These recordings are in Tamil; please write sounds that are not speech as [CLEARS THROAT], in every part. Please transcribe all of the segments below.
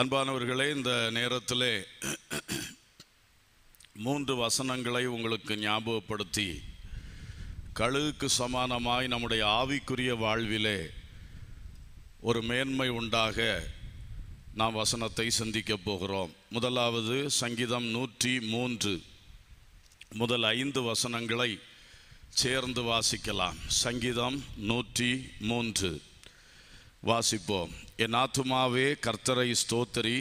அன்பானவர்களே இந்த நேரத்திலே மூன்று வசனங்களை உங்களுக்கு ஞாபகப்படுத்தி கழுகுக்கு சமானமாய் நம்முடைய ஆவிக்குரிய வாழ்விலே ஒரு மேன்மை உண்டாக நாம் வசனத்தை சந்திக்கப் போகிறோம் முதலாவது சங்கீதம் நூற்றி மூன்று முதல் ஐந்து வசனங்களை சேர்ந்து வாசிக்கலாம் சங்கீதம் நூற்றி மூன்று வாசிப்போம் என் ஆத்துமாவே கர்த்தரை ஸ்தோத்திரி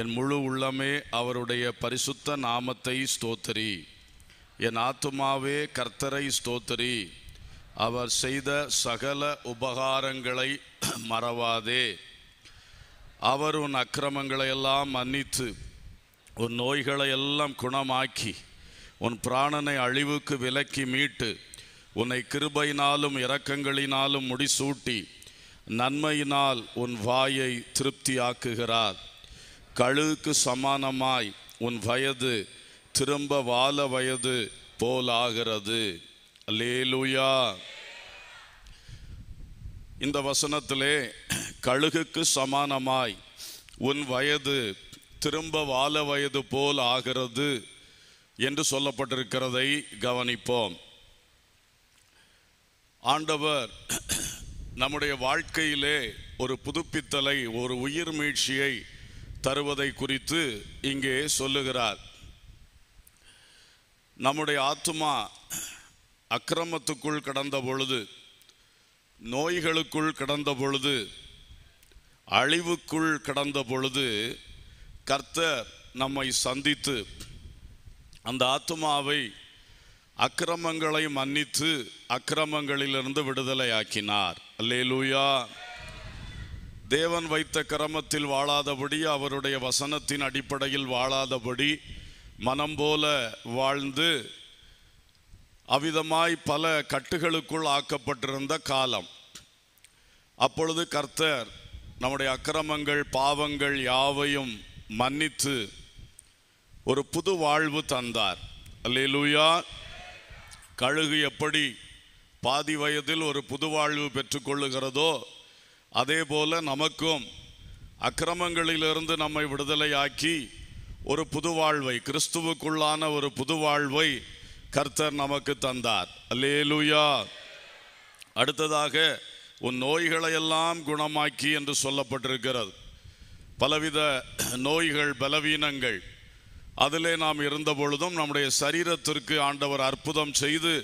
என் முழு உள்ளமே அவருடைய பரிசுத்த நாமத்தை ஸ்தோத்திரி என் ஆத்துமாவே கர்த்தரை ஸ்தோத்திரி அவர் செய்த சகல உபகாரங்களை [CLEARS THROAT] மறவாதே அவர் உன் அக்கிரமங்களை எல்லாம் மன்னித்து உன் நோய்களை எல்லாம் குணமாக்கி உன் பிராணனை அழிவுக்கு விலக்கி மீட்டு உன்னை கிருபையினாலும் இரக்கங்களினாலும் முடிசூட்டி நன்மையினால் உன் வாயை திருப்தியாக்குகிறார் கழுவுக்கு சமானமாய் உன் வயது திரும்ப வாழ வயது போலாகிறது லேலுயா இந்த வசனத்திலே கழுகுக்கு சமானமாய் உன் வயது திரும்ப வாழ வயது போல் ஆகிறது என்று சொல்லப்பட்டிருக்கிறதை கவனிப்போம் ஆண்டவர் நம்முடைய வாழ்க்கையிலே ஒரு புதுப்பித்தலை ஒரு உயிர் மீழ்ச்சியை தருவதை குறித்து இங்கே சொல்லுகிறார் நம்முடைய ஆத்மா அக்கிரமத்துக்குள் கடந்த பொழுது நோய்களுக்குள் கடந்த பொழுது அழிவுக்குள் கடந்த பொழுது கர்த்தர் நம்மை சந்தித்து அந்த ஆத்மாவை அக்கிரமங்களை மன்னித்து அக்கிரமங்களிலிருந்து விடுதலை ஆக்கினார் அல்லேலூயா தேவன் வைத்த கிரமத்தில் வாழாதபடி அவருடைய வசனத்தின் அடிப்படையில் வாழாதபடி மனம் போல வாழ்ந்து அவ்விதமாய் பல கட்டுகளுக்குள் ஆக்கப்பட்டிருந்த காலம் அப்பொழுது கர்த்தர் நம்முடைய அக்கிரமங்கள் பாவங்கள் யாவையும் மன்னித்து ஒரு புது வாழ்வு தந்தார் அல்லேலூயா கழுகு எப்படி பாதி வயதில் ஒரு புது வாழ்வு பெற்றுக்கொள்ளுகிறதோ அதே போல நமக்கும் அக்கிரமங்களிலிருந்து நம்மை விடுதலையாக்கி ஒரு புது வாழ்வை கிறிஸ்துவுக்குள்ளான ஒரு புது வாழ்வை கர்த்தர் நமக்கு தந்தார் அல்லேலுயா அடுத்ததாக உன் நோய்களையெல்லாம் குணமாக்கி என்று சொல்லப்பட்டிருக்கிறது பலவித நோய்கள் பலவீனங்கள் அதிலே நாம் இருந்த பொழுதும் நம்முடைய சரீரத்திற்கு ஆண்டவர் அற்புதம் செய்து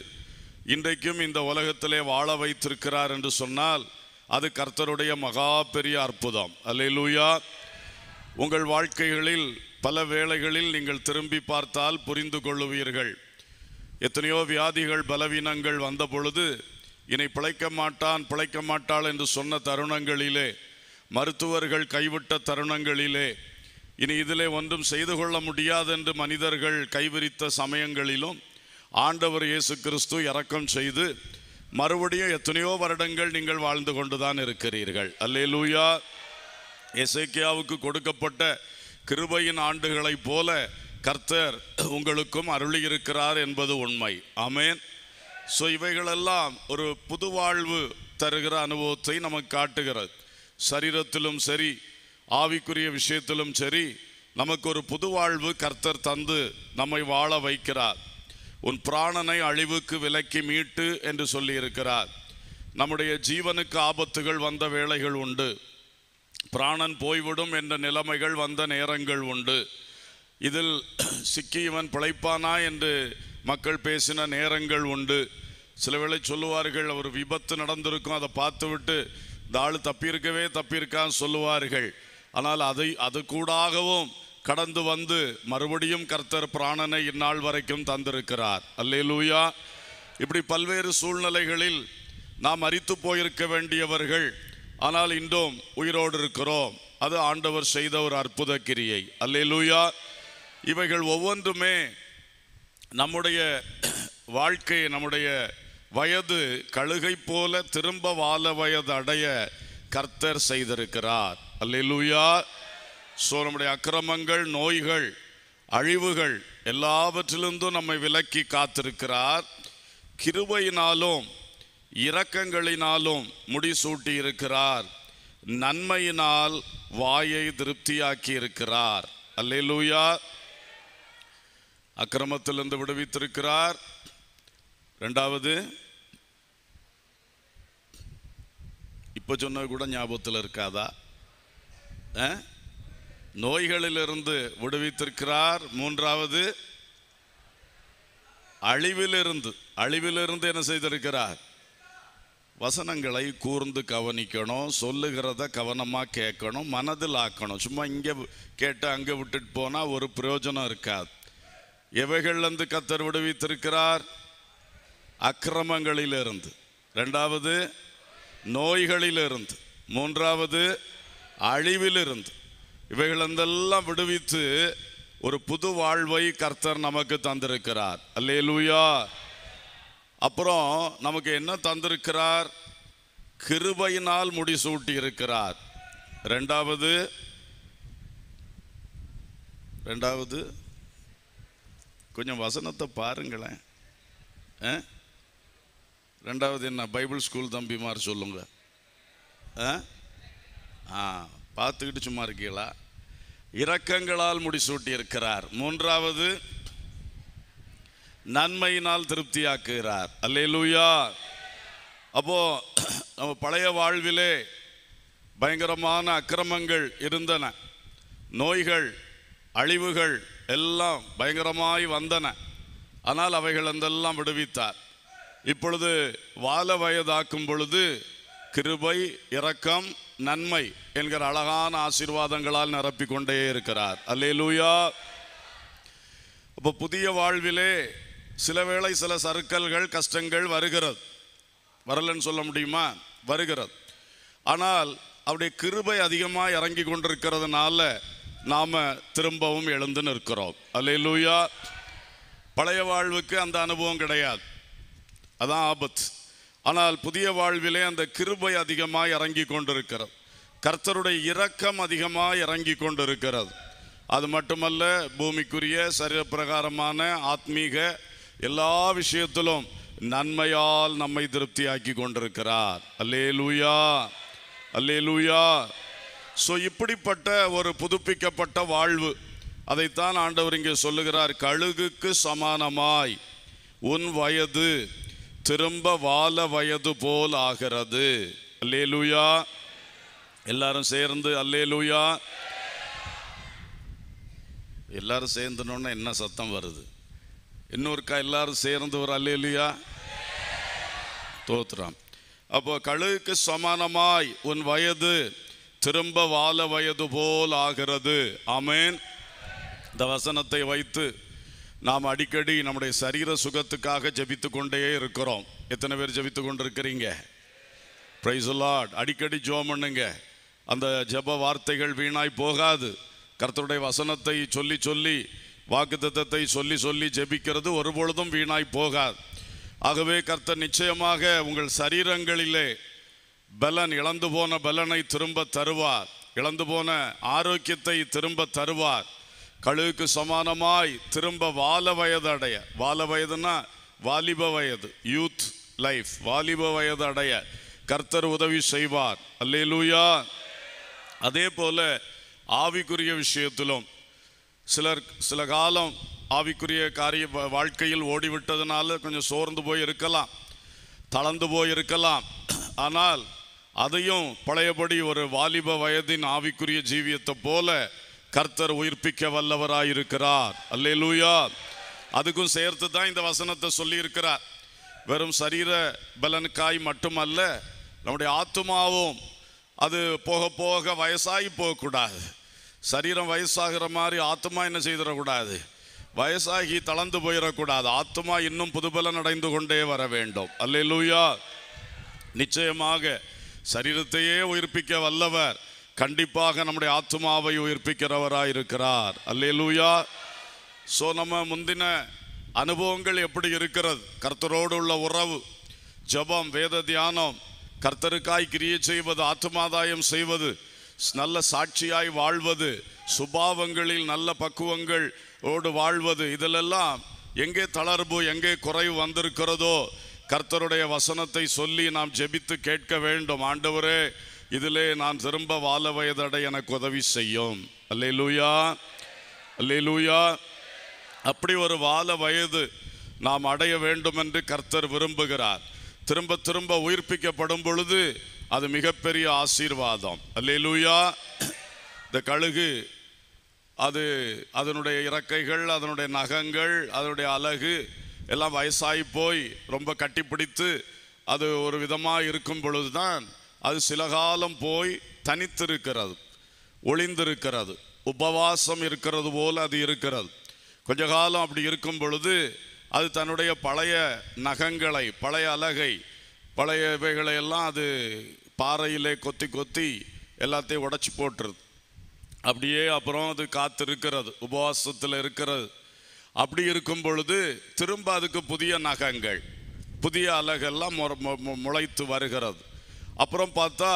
இன்றைக்கும் இந்த உலகத்திலே வாழ வைத்திருக்கிறார் என்று சொன்னால் அது கர்த்தருடைய மகா பெரிய அற்புதம் அல்லூயா உங்கள் வாழ்க்கைகளில் பல வேளைகளில் நீங்கள் திரும்பி பார்த்தால் புரிந்து கொள்ளுவீர்கள் எத்தனையோ வியாதிகள் பலவீனங்கள் வந்த பொழுது இனி பிழைக்க மாட்டான் பிழைக்க மாட்டாள் என்று சொன்ன தருணங்களிலே மருத்துவர்கள் கைவிட்ட தருணங்களிலே இனி இதிலே ஒன்றும் செய்து கொள்ள முடியாது என்று மனிதர்கள் கைவிரித்த சமயங்களிலும் ஆண்டவர் இயேசு கிறிஸ்து இறக்கம் செய்து மறுபடியும் எத்தனையோ வருடங்கள் நீங்கள் வாழ்ந்து கொண்டு தான் இருக்கிறீர்கள் அல்லே லூயா எசேக்கியாவுக்கு கொடுக்கப்பட்ட கிருபையின் ஆண்டுகளைப் போல கர்த்தர் உங்களுக்கும் அருளி இருக்கிறார் என்பது உண்மை அமேன் ஸோ இவைகளெல்லாம் ஒரு புது வாழ்வு தருகிற அனுபவத்தை நமக்கு காட்டுகிறது சரீரத்திலும் சரி ஆவிக்குரிய விஷயத்திலும் சரி நமக்கு ஒரு புது வாழ்வு கர்த்தர் தந்து நம்மை வாழ வைக்கிறார் உன் பிராணனை அழிவுக்கு விலக்கி மீட்டு என்று சொல்லியிருக்கிறார் நம்முடைய ஜீவனுக்கு ஆபத்துகள் வந்த வேளைகள் உண்டு பிராணன் போய்விடும் என்ற நிலைமைகள் வந்த நேரங்கள் உண்டு இதில் சிக்கி இவன் பிழைப்பானா என்று மக்கள் பேசின நேரங்கள் உண்டு சில வேளை சொல்லுவார்கள் ஒரு விபத்து நடந்திருக்கும் அதை பார்த்துவிட்டு இந்த ஆள் தப்பியிருக்கவே தப்பியிருக்கான்னு சொல்லுவார்கள் ஆனால் அதை அது கூடாகவும் கடந்து வந்து மறுபடியும் கர்த்தர் பிராணனை இந்நாள் வரைக்கும் தந்திருக்கிறார் அல்லே லூயா இப்படி பல்வேறு சூழ்நிலைகளில் நாம் அரித்து போயிருக்க வேண்டியவர்கள் ஆனால் இன்றும் உயிரோடு இருக்கிறோம் அது ஆண்டவர் செய்த ஒரு அற்புத கிரியை அல்லே லூயா இவைகள் ஒவ்வொன்றுமே நம்முடைய வாழ்க்கை நம்முடைய வயது கழுகை போல திரும்ப வாழ வயது அடைய கர்த்தர் செய்திருக்கிறார் அல்லே லூயா ஸோ நம்முடைய அக்கிரமங்கள் நோய்கள் அழிவுகள் எல்லாவற்றிலிருந்தும் நம்மை விலக்கி காத்திருக்கிறார் கிருபையினாலும் இரக்கங்களினாலும் முடிசூட்டி இருக்கிறார் நன்மையினால் வாயை திருப்தியாக்கி இருக்கிறார் அல்லேலூயா அக்கிரமத்திலிருந்து விடுவித்திருக்கிறார் ரெண்டாவது இப்போ சொன்னது கூட ஞாபகத்தில் இருக்காதா ஆ நோய்களிலிருந்து விடுவித்திருக்கிறார் மூன்றாவது அழிவிலிருந்து அழிவிலிருந்து என்ன செய்திருக்கிறார் வசனங்களை கூர்ந்து கவனிக்கணும் சொல்லுகிறத கவனமாக கேட்கணும் மனதில் ஆக்கணும் சும்மா இங்கே கேட்டு அங்கே விட்டுட்டு போனால் ஒரு பிரயோஜனம் இருக்காது எவைகள்லேருந்து கத்தர் விடுவித்திருக்கிறார் அக்கிரமங்களிலிருந்து ரெண்டாவது நோய்களிலிருந்து மூன்றாவது அழிவிலிருந்து இவைகளந்தெல்லாம் விடுவித்து ஒரு புது வாழ்வை கர்த்தர் நமக்கு தந்திருக்கிறார் அல்லே லூயா அப்புறம் நமக்கு என்ன தந்திருக்கிறார் கிருபையினால் முடிசூட்டி இருக்கிறார் ரெண்டாவது ரெண்டாவது கொஞ்சம் வசனத்தை பாருங்களேன் ரெண்டாவது என்ன பைபிள் ஸ்கூல் தம்பிமார் சொல்லுங்க ஆ பார்த்துக்கிட்டு சும்மா இருக்கீங்களா இரக்கங்களால் முடிசூட்டியிருக்கிறார் மூன்றாவது நன்மையினால் திருப்தியாக்குகிறார் அல்லே லூயா அப்போ நம்ம பழைய வாழ்விலே பயங்கரமான அக்கிரமங்கள் இருந்தன நோய்கள் அழிவுகள் எல்லாம் பயங்கரமாய் வந்தன ஆனால் அவைகள் அந்தெல்லாம் விடுவித்தார் இப்பொழுது வால வயதாக்கும் பொழுது கிருபை இரக்கம் நன்மை என்கிற அழகான ஆசீர்வாதங்களால் நிரப்பிக்கொண்டே இருக்கிறார் அல்லேலூயா இப்போ புதிய வாழ்விலே சில வேளை சில சறுக்கல்கள் கஷ்டங்கள் வருகிறது வரலன்னு சொல்ல முடியுமா வருகிறது ஆனால் அவருடைய கிருபை அதிகமாக இறங்கி கொண்டிருக்கிறதுனால நாம் திரும்பவும் எழுந்து நிற்கிறோம் அல்லேலூயா பழைய வாழ்வுக்கு அந்த அனுபவம் கிடையாது அதான் ஆபத்து ஆனால் புதிய வாழ்விலே அந்த கிருபை அதிகமாய் இறங்கி கொண்டிருக்கிறது கர்த்தருடைய இரக்கம் அதிகமாக இறங்கி கொண்டிருக்கிறது அது மட்டுமல்ல பூமிக்குரிய சரீரப்பிரகாரமான ஆத்மீக எல்லா விஷயத்திலும் நன்மையால் நம்மை திருப்தியாக்கி கொண்டிருக்கிறார் அல்லே லூயா அல்லே லூயா ஸோ இப்படிப்பட்ட ஒரு புதுப்பிக்கப்பட்ட வாழ்வு அதைத்தான் ஆண்டவர் இங்கே சொல்லுகிறார் கழுகுக்கு சமானமாய் உன் வயது திரும்ப வால வயது போல் ஆகிறது அல்லேலூயா எல்லாரும் சேர்ந்து அல்லேலூயா எல்லாரும் சேர்ந்துனோன்னா என்ன சத்தம் வருது இன்னொருக்கா எல்லாரும் சேர்ந்து ஒரு அல்லேலூயா தோத்துறான் அப்போ கழுகுக்கு சமானமாய் உன் வயது திரும்ப வாழ வயது போல் ஆகிறது அமேன் இந்த வசனத்தை வைத்து நாம் அடிக்கடி நம்முடைய சரீர சுகத்துக்காக ஜபித்து கொண்டே இருக்கிறோம் எத்தனை பேர் ஜபித்து கொண்டு இருக்கிறீங்க அடிக்கடி ஜோம் பண்ணுங்க அந்த ஜப வார்த்தைகள் வீணாய் போகாது கர்த்தருடைய வசனத்தை சொல்லி சொல்லி வாக்குத்தத்தை சொல்லி சொல்லி ஜெபிக்கிறது ஒருபொழுதும் வீணாய் போகாது ஆகவே கர்த்தர் நிச்சயமாக உங்கள் சரீரங்களிலே பலன் இழந்து போன பலனை திரும்ப தருவார் இழந்து போன ஆரோக்கியத்தை திரும்ப தருவார் கழுவுக்கு சமானமாய் திரும்ப வால வயது அடைய வால வயதுனா வாலிப வயது யூத் லைஃப் வாலிப வயது அடைய கர்த்தர் உதவி செய்வார் லூயா அதே போல ஆவிக்குரிய விஷயத்திலும் சிலர் சில காலம் ஆவிக்குரிய காரிய வாழ்க்கையில் ஓடிவிட்டதுனால கொஞ்சம் சோர்ந்து போய் இருக்கலாம் தளர்ந்து போய் இருக்கலாம் ஆனால் அதையும் பழையபடி ஒரு வாலிப வயதின் ஆவிக்குரிய ஜீவியத்தை போல கர்த்தர் உயிர்ப்பிக்க வல்லவராயிருக்கிறார் அல்லே லூயா அதுக்கும் சேர்த்து தான் இந்த வசனத்தை சொல்லியிருக்கிறார் வெறும் சரீர பலனுக்காய் மட்டுமல்ல நம்முடைய ஆத்மாவும் அது போக போக வயசாகி போகக்கூடாது சரீரம் வயசாகிற மாதிரி ஆத்மா என்ன செய்திடக்கூடாது வயசாகி தளர்ந்து போயிடக்கூடாது ஆத்மா இன்னும் புதுபலன் அடைந்து கொண்டே வர வேண்டும் அல்ல லூயா நிச்சயமாக சரீரத்தையே உயிர்ப்பிக்க வல்லவர் கண்டிப்பாக நம்முடைய ஆத்மாவை உயிர்ப்பிக்கிறவராக இருக்கிறார் அல்லேலூயா ஸோ நம்ம முந்தின அனுபவங்கள் எப்படி இருக்கிறது கர்த்தரோடு உள்ள உறவு ஜபம் வேத தியானம் கர்த்தருக்காய் கிரியை செய்வது ஆத்மாதாயம் செய்வது நல்ல சாட்சியாய் வாழ்வது சுபாவங்களில் நல்ல பக்குவங்கள் ஓடு வாழ்வது இதிலெல்லாம் எங்கே தளர்வு எங்கே குறைவு வந்திருக்கிறதோ கர்த்தருடைய வசனத்தை சொல்லி நாம் ஜெபித்து கேட்க வேண்டும் ஆண்டவரே இதிலே நான் திரும்ப வாழ வயதடை எனக்கு உதவி செய்யும் அல்லே லூயா அல்லே லூயா அப்படி ஒரு வாழ வயது நாம் அடைய வேண்டும் என்று கர்த்தர் விரும்புகிறார் திரும்ப திரும்ப உயிர்ப்பிக்கப்படும் பொழுது அது மிகப்பெரிய ஆசீர்வாதம் அல்லே லூயா இந்த கழுகு அது அதனுடைய இறக்கைகள் அதனுடைய நகங்கள் அதனுடைய அழகு எல்லாம் வயசாகி போய் ரொம்ப கட்டிப்பிடித்து அது ஒரு விதமாக இருக்கும் பொழுதுதான் அது சில காலம் போய் தனித்திருக்கிறது ஒளிந்திருக்கிறது உபவாசம் இருக்கிறது போல் அது இருக்கிறது கொஞ்ச காலம் அப்படி இருக்கும் பொழுது அது தன்னுடைய பழைய நகங்களை பழைய அலகை பழைய இவைகளை எல்லாம் அது பாறையிலே கொத்தி கொத்தி எல்லாத்தையும் உடச்சி போட்டுருது அப்படியே அப்புறம் அது காத்து இருக்கிறது உபவாசத்தில் இருக்கிறது அப்படி இருக்கும் பொழுது திரும்ப அதுக்கு புதிய நகங்கள் புதிய அலகெல்லாம் முளைத்து வருகிறது அப்புறம் பார்த்தா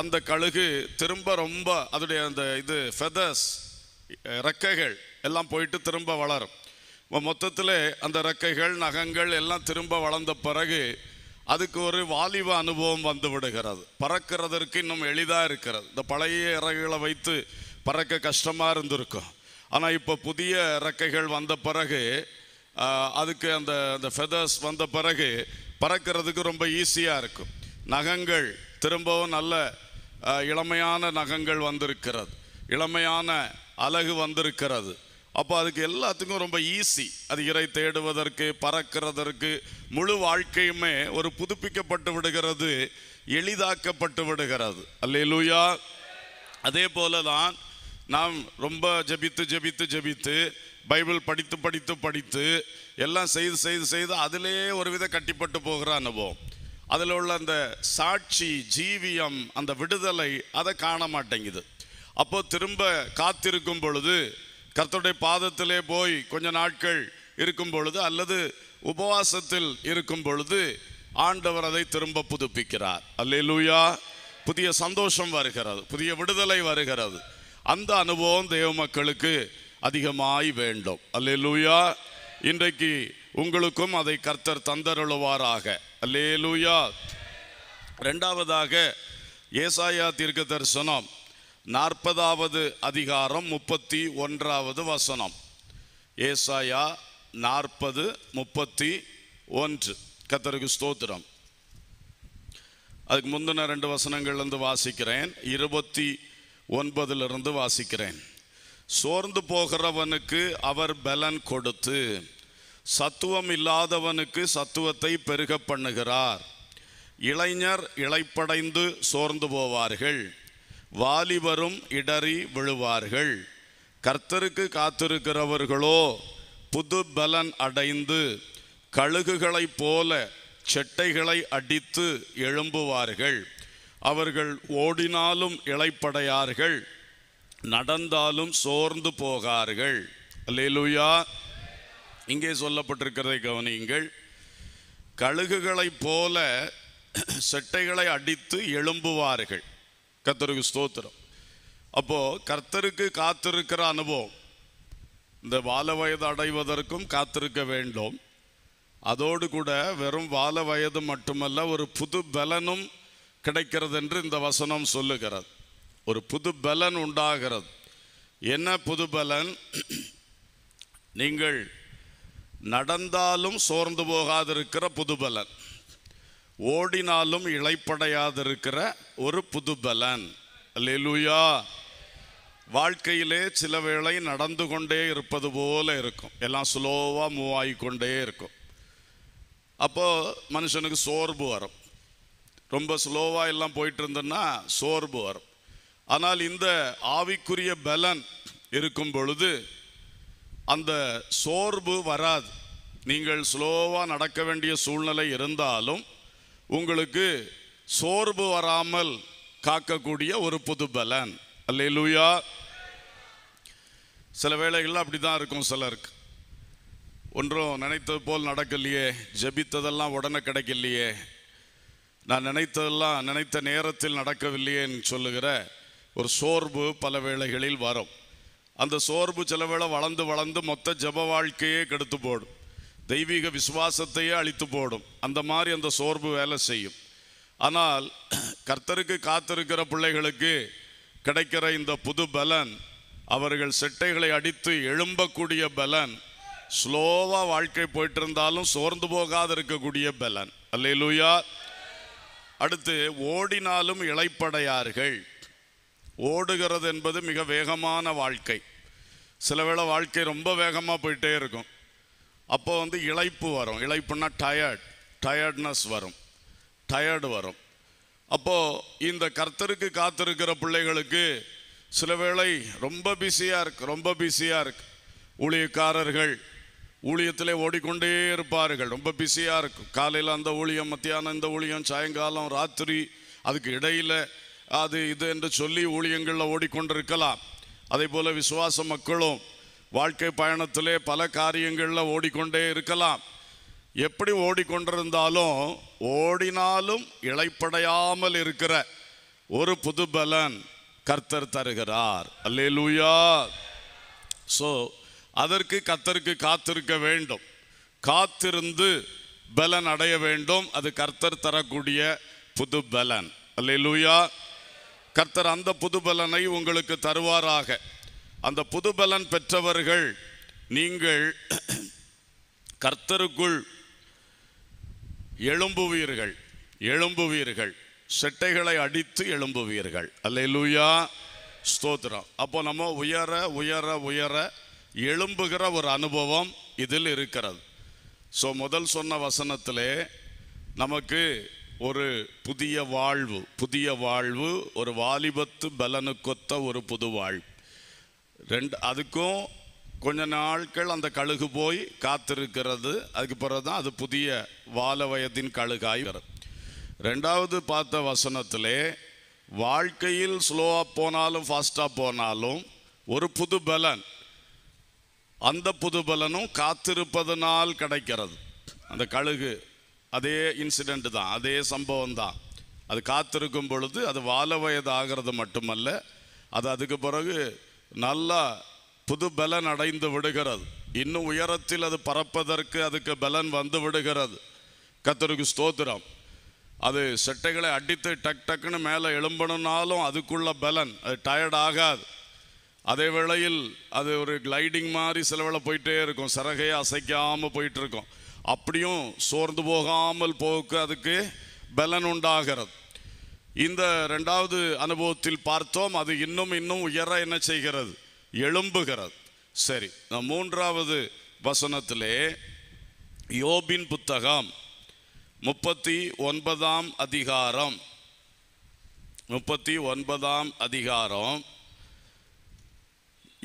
அந்த கழுகு திரும்ப ரொம்ப அதோடைய அந்த இது ஃபெதர்ஸ் ரெக்கைகள் எல்லாம் போயிட்டு திரும்ப வளரும் இப்போ மொத்தத்தில் அந்த ரெக்கைகள் நகங்கள் எல்லாம் திரும்ப வளர்ந்த பிறகு அதுக்கு ஒரு வாலிப அனுபவம் வந்து விடுகிறது பறக்கிறதற்கு இன்னும் எளிதாக இருக்கிறது இந்த பழைய இறகுகளை வைத்து பறக்க கஷ்டமாக இருந்திருக்கும் ஆனால் இப்போ புதிய இறக்கைகள் வந்த பிறகு அதுக்கு அந்த அந்த ஃபெதர்ஸ் வந்த பிறகு பறக்கிறதுக்கு ரொம்ப ஈஸியாக இருக்கும் நகங்கள் திரும்பவும் நல்ல இளமையான நகங்கள் வந்திருக்கிறது இளமையான அழகு வந்திருக்கிறது அப்போ அதுக்கு எல்லாத்துக்கும் ரொம்ப ஈஸி அது இறை தேடுவதற்கு பறக்கிறதற்கு முழு வாழ்க்கையுமே ஒரு புதுப்பிக்கப்பட்டு விடுகிறது எளிதாக்கப்பட்டு விடுகிறது அல்லையிலூயா அதே போல தான் நாம் ரொம்ப ஜபித்து ஜபித்து ஜபித்து பைபிள் படித்து படித்து படித்து எல்லாம் செய்து செய்து செய்து அதிலே ஒரு வித கட்டிப்பட்டு போகிற அனுபவம் அதில் உள்ள அந்த சாட்சி ஜீவியம் அந்த விடுதலை அதை காண மாட்டேங்குது அப்போ திரும்ப காத்திருக்கும் பொழுது கர்த்தருடைய பாதத்திலே போய் கொஞ்ச நாட்கள் இருக்கும் பொழுது அல்லது உபவாசத்தில் இருக்கும் பொழுது ஆண்டவர் அதை திரும்ப புதுப்பிக்கிறார் அல்லேலூயா புதிய சந்தோஷம் வருகிறது புதிய விடுதலை வருகிறது அந்த அனுபவம் தேவ மக்களுக்கு அதிகமாய் வேண்டும் அல்லேலூயா இன்றைக்கு உங்களுக்கும் அதை கர்த்தர் தந்தருளுவாராக அல்லேலூயா ரெண்டாவதாக ஏசாயா தீர்க்க தரிசனம் நாற்பதாவது அதிகாரம் முப்பத்தி ஒன்றாவது வசனம் ஏசாயா நாற்பது முப்பத்தி ஒன்று கத்தருக்கு ஸ்தோத்திரம் அதுக்கு முந்தின ரெண்டு வசனங்கள்லேருந்து வாசிக்கிறேன் இருபத்தி ஒன்பதுலேருந்து வாசிக்கிறேன் சோர்ந்து போகிறவனுக்கு அவர் பலன் கொடுத்து சத்துவம் இல்லாதவனுக்கு சத்துவத்தை பெருக பண்ணுகிறார் இளைஞர் இழைப்படைந்து சோர்ந்து போவார்கள் வாலிபரும் இடறி விழுவார்கள் கர்த்தருக்கு காத்திருக்கிறவர்களோ புது பலன் அடைந்து கழுகுகளைப் போல செட்டைகளை அடித்து எழும்புவார்கள் அவர்கள் ஓடினாலும் இழைப்படையார்கள் நடந்தாலும் சோர்ந்து போகார்கள் அல்லேலூயா இங்கே சொல்லப்பட்டிருக்கிறதை கவனியுங்கள் கழுகுகளைப் போல [CLEARS THROAT] செட்டைகளை அடித்து எழும்புவார்கள் கத்தருக்கு ஸ்தோத்திரம் அப்போது கர்த்தருக்கு காத்திருக்கிற அனுபவம் இந்த வால வயது அடைவதற்கும் காத்திருக்க வேண்டும் அதோடு கூட வெறும் வால வயது மட்டுமல்ல ஒரு புது பலனும் கிடைக்கிறது என்று இந்த வசனம் சொல்லுகிறது ஒரு புது பலன் உண்டாகிறது என்ன புது பலன் [CLEARS THROAT] நீங்கள் நடந்தாலும் சோர்ந்து போகாதிருக்கிற புதுபலன் ஓடினாலும் இழைப்படையாதிருக்கிற ஒரு புதுபலன் லெலுயா வாழ்க்கையிலே சில வேளை நடந்து கொண்டே இருப்பது போல இருக்கும் எல்லாம் ஸ்லோவாக மூவ் ஆகிக்கொண்டே இருக்கும் அப்போது மனுஷனுக்கு சோர்வு வரும் ரொம்ப ஸ்லோவாக எல்லாம் போயிட்டு இருந்தோன்னா சோர்வு வரும் ஆனால் இந்த ஆவிக்குரிய பலன் இருக்கும் பொழுது அந்த சோர்வு வராது நீங்கள் ஸ்லோவாக நடக்க வேண்டிய சூழ்நிலை இருந்தாலும் உங்களுக்கு சோர்வு வராமல் காக்கக்கூடிய ஒரு புது பலன் அல்லே லூயா சில வேளைகளில் அப்படி தான் இருக்கும் சிலருக்கு ஒன்றும் நினைத்தது போல் நடக்கலையே ஜபித்ததெல்லாம் உடனே கிடைக்கலையே நான் நினைத்ததெல்லாம் நினைத்த நேரத்தில் நடக்கவில்லையேன்னு சொல்லுகிற ஒரு சோர்வு பல வேளைகளில் வரும் அந்த சோர்வு செலவில் வளர்ந்து வளர்ந்து மொத்த ஜப வாழ்க்கையே கெடுத்து போடும் தெய்வீக விசுவாசத்தையே அழித்து போடும் அந்த மாதிரி அந்த சோர்வு வேலை செய்யும் ஆனால் கர்த்தருக்கு காத்திருக்கிற பிள்ளைகளுக்கு கிடைக்கிற இந்த புது பலன் அவர்கள் செட்டைகளை அடித்து எழும்பக்கூடிய பலன் ஸ்லோவாக வாழ்க்கை போயிட்டு இருந்தாலும் சோர்ந்து போகாது இருக்கக்கூடிய பலன் அல்லையிலூயா அடுத்து ஓடினாலும் இழைப்படையார்கள் ஓடுகிறது என்பது மிக வேகமான வாழ்க்கை சில வேளை வாழ்க்கை ரொம்ப வேகமாக போயிட்டே இருக்கும் அப்போ வந்து இழைப்பு வரும் இழைப்புன்னா டயர்ட் டயர்ட்னஸ் வரும் டயர்டு வரும் அப்போது இந்த கர்த்தருக்கு காத்திருக்கிற பிள்ளைகளுக்கு சில வேளை ரொம்ப பிஸியாக இருக்கு ரொம்ப பிஸியாக இருக்கு ஊழியக்காரர்கள் ஊழியத்திலே ஓடிக்கொண்டே இருப்பார்கள் ரொம்ப பிஸியாக இருக்கும் காலையில் அந்த ஊழியம் மத்தியானம் இந்த ஊழியம் சாயங்காலம் ராத்திரி அதுக்கு இடையில் அது இது என்று சொல்லி ஊழியங்களில் ஓடிக்கொண்டிருக்கலாம் அதே போல் விசுவாச மக்களும் வாழ்க்கை பயணத்திலே பல காரியங்களில் ஓடிக்கொண்டே இருக்கலாம் எப்படி ஓடிக்கொண்டிருந்தாலும் ஓடினாலும் இழைப்படையாமல் இருக்கிற ஒரு புது பலன் கர்த்தர் தருகிறார் அல்லே லூயா ஸோ அதற்கு கர்த்தருக்கு காத்திருக்க வேண்டும் காத்திருந்து பலன் அடைய வேண்டும் அது கர்த்தர் தரக்கூடிய புது பலன் அல்லே லூயா கர்த்தர் அந்த புதுபலனை உங்களுக்கு தருவாராக அந்த புதுபலன் பெற்றவர்கள் நீங்கள் கர்த்தருக்குள் எழும்புவீர்கள் எழும்புவீர்கள் செட்டைகளை அடித்து எழும்புவீர்கள் அல்ல லூயா ஸ்தோத்திரம் அப்போ நம்ம உயர உயர உயர எழும்புகிற ஒரு அனுபவம் இதில் இருக்கிறது ஸோ முதல் சொன்ன வசனத்திலே நமக்கு ஒரு புதிய வாழ்வு புதிய வாழ்வு ஒரு வாலிபத்து பலனுக்கொத்த ஒரு புது வாழ்வு ரெண்டு அதுக்கும் கொஞ்ச நாட்கள் அந்த கழுகு போய் காத்திருக்கிறது அதுக்கு பிறகு தான் அது புதிய வால வயதின் கழுகாய் வரும் ரெண்டாவது பார்த்த வசனத்திலே வாழ்க்கையில் ஸ்லோவாக போனாலும் ஃபாஸ்ட்டாக போனாலும் ஒரு புது பலன் அந்த புது பலனும் காத்திருப்பதனால் கிடைக்கிறது அந்த கழுகு அதே இன்சிடெண்ட் தான் அதே சம்பவம் தான் அது காத்திருக்கும் பொழுது அது வால வயது ஆகிறது மட்டுமல்ல அது அதுக்கு பிறகு நல்லா புது பலன் அடைந்து விடுகிறது இன்னும் உயரத்தில் அது பறப்பதற்கு அதுக்கு பலன் வந்து விடுகிறது கத்தருக்கு ஸ்தோத்திரம் அது செட்டைகளை அடித்து டக் டக்குன்னு மேலே எழும்பணும்னாலும் அதுக்குள்ள பலன் அது டயர்ட் ஆகாது அதே வேளையில் அது ஒரு கிளைடிங் மாதிரி சிலவில் போயிட்டே இருக்கும் சிறகையை அசைக்காமல் போயிட்டு அப்படியும் சோர்ந்து போகாமல் போக்கு அதுக்கு பலன் உண்டாகிறது இந்த ரெண்டாவது அனுபவத்தில் பார்த்தோம் அது இன்னும் இன்னும் உயர என்ன செய்கிறது எழும்புகிறது சரி மூன்றாவது வசனத்திலே யோபின் புத்தகம் முப்பத்தி ஒன்பதாம் அதிகாரம் முப்பத்தி ஒன்பதாம் அதிகாரம்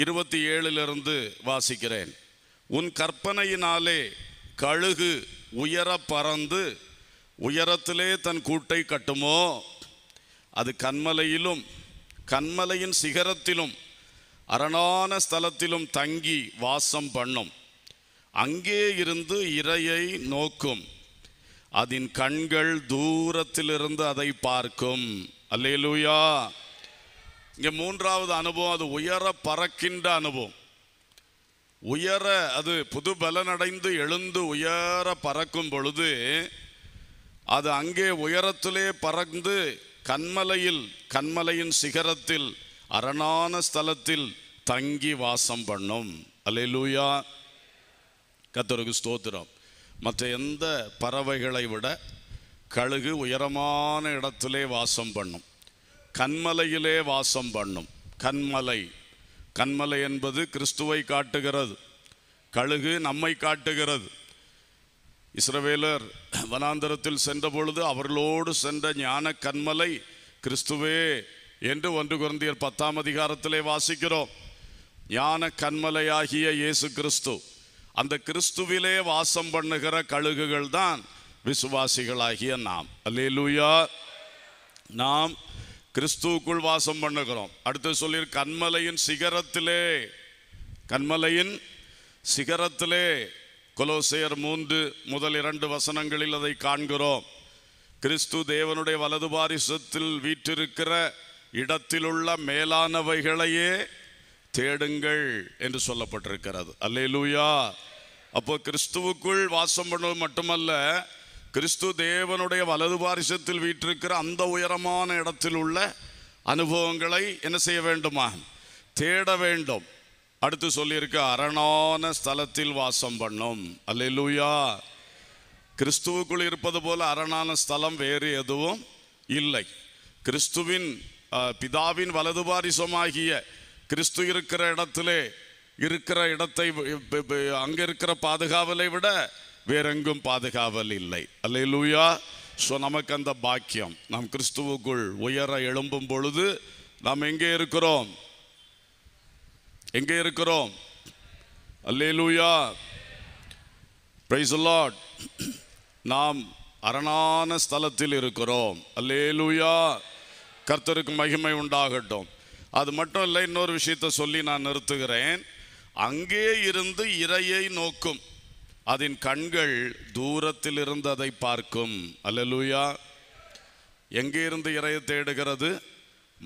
இருபத்தி ஏழிலிருந்து வாசிக்கிறேன் உன் கற்பனையினாலே கழுகு உயர பறந்து உயரத்திலே தன் கூட்டை கட்டுமோ அது கண்மலையிலும் கண்மலையின் சிகரத்திலும் அரணான ஸ்தலத்திலும் தங்கி வாசம் பண்ணும் அங்கே இருந்து இரையை நோக்கும் அதன் கண்கள் தூரத்திலிருந்து அதை பார்க்கும் அல்லேலூயா இங்கே மூன்றாவது அனுபவம் அது உயர பறக்கின்ற அனுபவம் உயர அது புது பலனடைந்து எழுந்து உயர பறக்கும் பொழுது அது அங்கே உயரத்திலே பறந்து கண்மலையில் கண்மலையின் சிகரத்தில் அரணான ஸ்தலத்தில் தங்கி வாசம் பண்ணும் லூயா கத்தருக்கு ஸ்தோத்திரம் மற்ற எந்த பறவைகளை விட கழுகு உயரமான இடத்திலே வாசம் பண்ணும் கண்மலையிலே வாசம் பண்ணும் கண்மலை கண்மலை என்பது கிறிஸ்துவை காட்டுகிறது கழுகு நம்மை காட்டுகிறது இஸ்ரவேலர் வனாந்தரத்தில் சென்ற பொழுது அவர்களோடு சென்ற ஞான கண்மலை கிறிஸ்துவே என்று ஒன்று குழந்தையர் பத்தாம் அதிகாரத்திலே வாசிக்கிறோம் ஞான கண்மலையாகிய இயேசு கிறிஸ்து அந்த கிறிஸ்துவிலே வாசம் பண்ணுகிற கழுகுகள் தான் விசுவாசிகளாகிய நாம் அல்லேலூயா நாம் கிறிஸ்துவுக்குள் வாசம் பண்ணுகிறோம் அடுத்து சொல்லி கண்மலையின் சிகரத்திலே கண்மலையின் சிகரத்திலே கொலோசையர் மூன்று முதல் இரண்டு வசனங்களில் அதை காண்கிறோம் கிறிஸ்து தேவனுடைய வலது பாரிசத்தில் வீற்றிருக்கிற இடத்திலுள்ள மேலானவைகளையே தேடுங்கள் என்று சொல்லப்பட்டிருக்கிறது அல்லேலூயா அப்போ கிறிஸ்துவுக்குள் வாசம் பண்ணுவது மட்டுமல்ல கிறிஸ்து தேவனுடைய வலது பாரிசத்தில் வீற்றிருக்கிற அந்த உயரமான இடத்தில் உள்ள அனுபவங்களை என்ன செய்ய வேண்டுமா தேட வேண்டும் அடுத்து சொல்லியிருக்க அரணான ஸ்தலத்தில் வாசம் பண்ணும் அல்லூயா கிறிஸ்துவுக்குள் இருப்பது போல அரணான ஸ்தலம் வேறு எதுவும் இல்லை கிறிஸ்துவின் பிதாவின் வலது பாரிசமாகிய கிறிஸ்து இருக்கிற இடத்திலே இருக்கிற இடத்தை அங்கே இருக்கிற பாதுகாவலை விட வேறெங்கும் பாதுகாவல் இல்லை அல்லையிலூயா ஸோ நமக்கு அந்த பாக்கியம் நாம் கிறிஸ்துவுக்குள் உயர எழும்பும் பொழுது நாம் எங்கே இருக்கிறோம் எங்கே இருக்கிறோம் அல்லேலூயா நாம் அரணான ஸ்தலத்தில் இருக்கிறோம் அல்லேலூயா கர்த்தருக்கு மகிமை உண்டாகட்டும் அது மட்டும் இல்லை இன்னொரு விஷயத்தை சொல்லி நான் நிறுத்துகிறேன் அங்கே இருந்து இறையை நோக்கும் அதன் கண்கள் தூரத்தில் இருந்து அதை பார்க்கும் அல்லலூயா எங்கிருந்து இறைய தேடுகிறது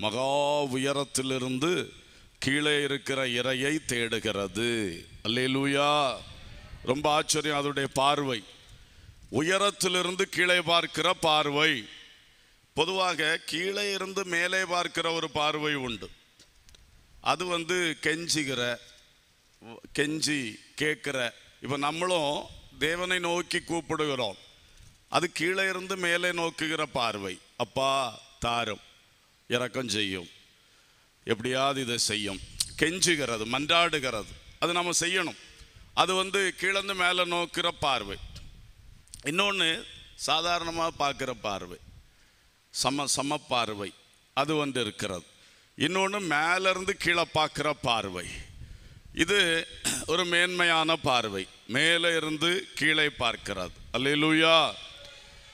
மகா உயரத்திலிருந்து கீழே இருக்கிற இறையை தேடுகிறது அல்லேலூயா ரொம்ப ஆச்சரியம் அதனுடைய பார்வை உயரத்திலிருந்து கீழே பார்க்கிற பார்வை பொதுவாக கீழே இருந்து மேலே பார்க்கிற ஒரு பார்வை உண்டு அது வந்து கெஞ்சுகிற கெஞ்சி கேட்குற இப்போ நம்மளும் தேவனை நோக்கி கூப்பிடுகிறோம் அது கீழே இருந்து மேலே நோக்குகிற பார்வை அப்பா தாரும் இறக்கம் செய்யும் எப்படியாவது இதை செய்யும் கெஞ்சுகிறது மன்றாடுகிறது அது நம்ம செய்யணும் அது வந்து கீழேந்து மேலே நோக்கிற பார்வை இன்னொன்று சாதாரணமாக பார்க்குற பார்வை சம சம பார்வை அது வந்து இருக்கிறது இன்னொன்று மேலேருந்து கீழே பார்க்குற பார்வை இது ஒரு மேன்மையான பார்வை மேலே இருந்து கீழே பார்க்கிறது அல்லையிலூயா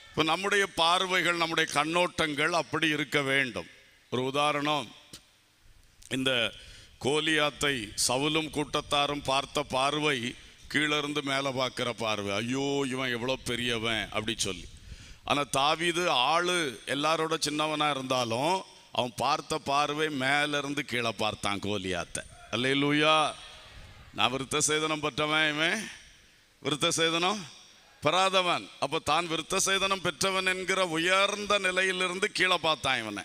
இப்போ நம்முடைய பார்வைகள் நம்முடைய கண்ணோட்டங்கள் அப்படி இருக்க வேண்டும் ஒரு உதாரணம் இந்த கோலியாத்தை சவுலும் கூட்டத்தாரும் பார்த்த பார்வை கீழேருந்து மேலே பார்க்குற பார்வை ஐயோ இவன் எவ்வளோ பெரியவன் அப்படி சொல்லி ஆனால் தாவிது ஆள் எல்லாரோட சின்னவனாக இருந்தாலும் அவன் பார்த்த பார்வை மேலேருந்து கீழே பார்த்தான் கோலியாத்தை அல்லையிலூயா நான் விருத்த சேதனம் பெற்றவன் இவன் விருத்த சேதனம் பெறாதவன் அப்போ தான் விருத்த சேதனம் பெற்றவன் என்கிற உயர்ந்த நிலையிலிருந்து கீழே பார்த்தான் இவனை